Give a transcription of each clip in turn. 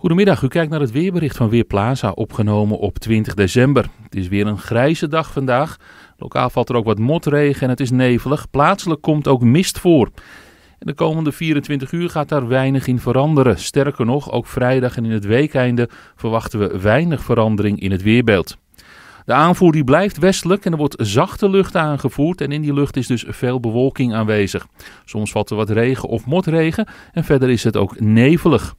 Goedemiddag, u kijkt naar het weerbericht van Weerplaza, opgenomen op 20 december. Het is weer een grijze dag vandaag. Lokaal valt er ook wat motregen en het is nevelig. Plaatselijk komt ook mist voor. de komende 24 uur gaat daar weinig in veranderen. Sterker nog, ook vrijdag en in het weekeinde verwachten we weinig verandering in het weerbeeld. De aanvoer die blijft westelijk en er wordt zachte lucht aangevoerd en in die lucht is dus veel bewolking aanwezig. Soms valt er wat regen of motregen en verder is het ook nevelig.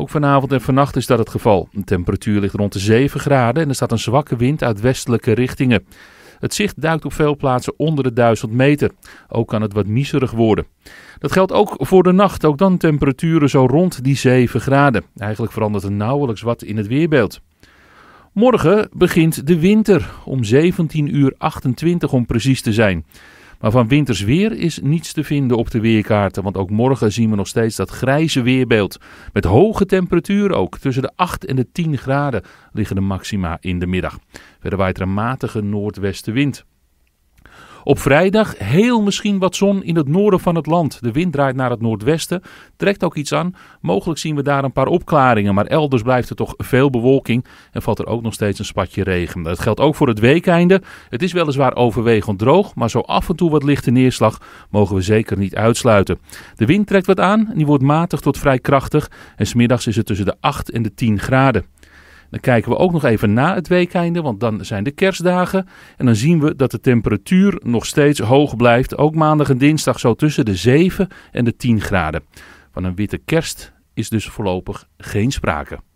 Ook vanavond en vannacht is dat het geval. De temperatuur ligt rond de 7 graden en er staat een zwakke wind uit westelijke richtingen. Het zicht duikt op veel plaatsen onder de 1000 meter. Ook kan het wat miserig worden. Dat geldt ook voor de nacht. Ook dan temperaturen zo rond die 7 graden. Eigenlijk verandert er nauwelijks wat in het weerbeeld. Morgen begint de winter om 17:28 uur om precies te zijn. Maar van winters weer is niets te vinden op de weerkaarten. Want ook morgen zien we nog steeds dat grijze weerbeeld. Met hoge temperaturen ook. Tussen de 8 en de 10 graden liggen de maxima in de middag. Verder waait er een matige noordwestenwind. Op vrijdag heel misschien wat zon in het noorden van het land. De wind draait naar het noordwesten, trekt ook iets aan. Mogelijk zien we daar een paar opklaringen, maar elders blijft er toch veel bewolking en valt er ook nog steeds een spatje regen. Dat geldt ook voor het weekeinde. Het is weliswaar overwegend droog, maar zo af en toe wat lichte neerslag mogen we zeker niet uitsluiten. De wind trekt wat aan, en die wordt matig tot vrij krachtig en smiddags is het tussen de 8 en de 10 graden. Dan kijken we ook nog even na het weekeinde, want dan zijn de kerstdagen. En dan zien we dat de temperatuur nog steeds hoog blijft. Ook maandag en dinsdag zo tussen de 7 en de 10 graden. Van een witte kerst is dus voorlopig geen sprake.